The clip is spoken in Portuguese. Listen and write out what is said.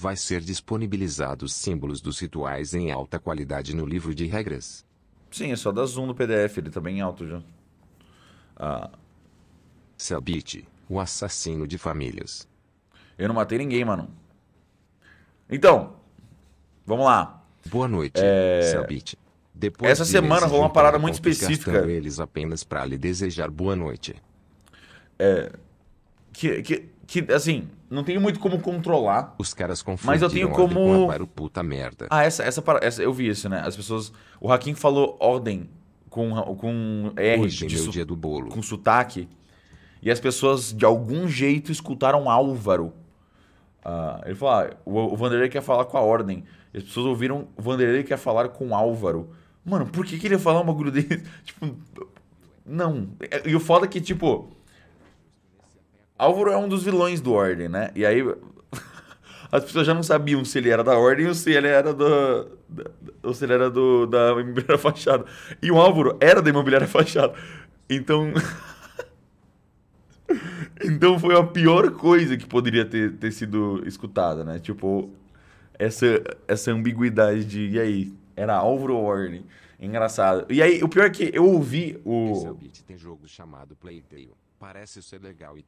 vai ser disponibilizados símbolos dos rituais em alta qualidade no livro de regras. Sim, é só dar zoom no PDF, ele tá bem alto já. Ah. o assassino de famílias. Eu não matei ninguém, mano. Então, vamos lá. Boa noite, é... Depois Essa de semana rolou uma parada muito específica. eles apenas para lhe desejar boa noite. É, que, que, que, assim, não tenho muito como controlar. Os caras confundem mas eu tenho como... com puta merda. Ah, essa, essa, essa, eu vi isso, né? As pessoas... O Hakim falou ordem com, com R. Hoje de, dia do bolo. Com sotaque. E as pessoas, de algum jeito, escutaram Álvaro. Uh, ele falou, ah, o, o Vanderlei quer falar com a ordem. As pessoas ouviram, o Vanderlei quer falar com Álvaro. Mano, por que, que ele ia falar um bagulho desse? tipo, não. E o foda é que, tipo, Álvaro é um dos vilões do Ordem, né? E aí as pessoas já não sabiam se ele era da Ordem ou se ele era do, da, ou se ele era do, da Imobiliária Fachada. E o Álvaro era da Imobiliária Fachada. Então. então foi a pior coisa que poderia ter, ter sido escutada, né? Tipo, essa, essa ambiguidade de. E aí? Era Álvaro ou Ordem? Engraçado. E aí, o pior é que eu ouvi o. Esse é beat tem jogo chamado Playtale. Parece ser legal e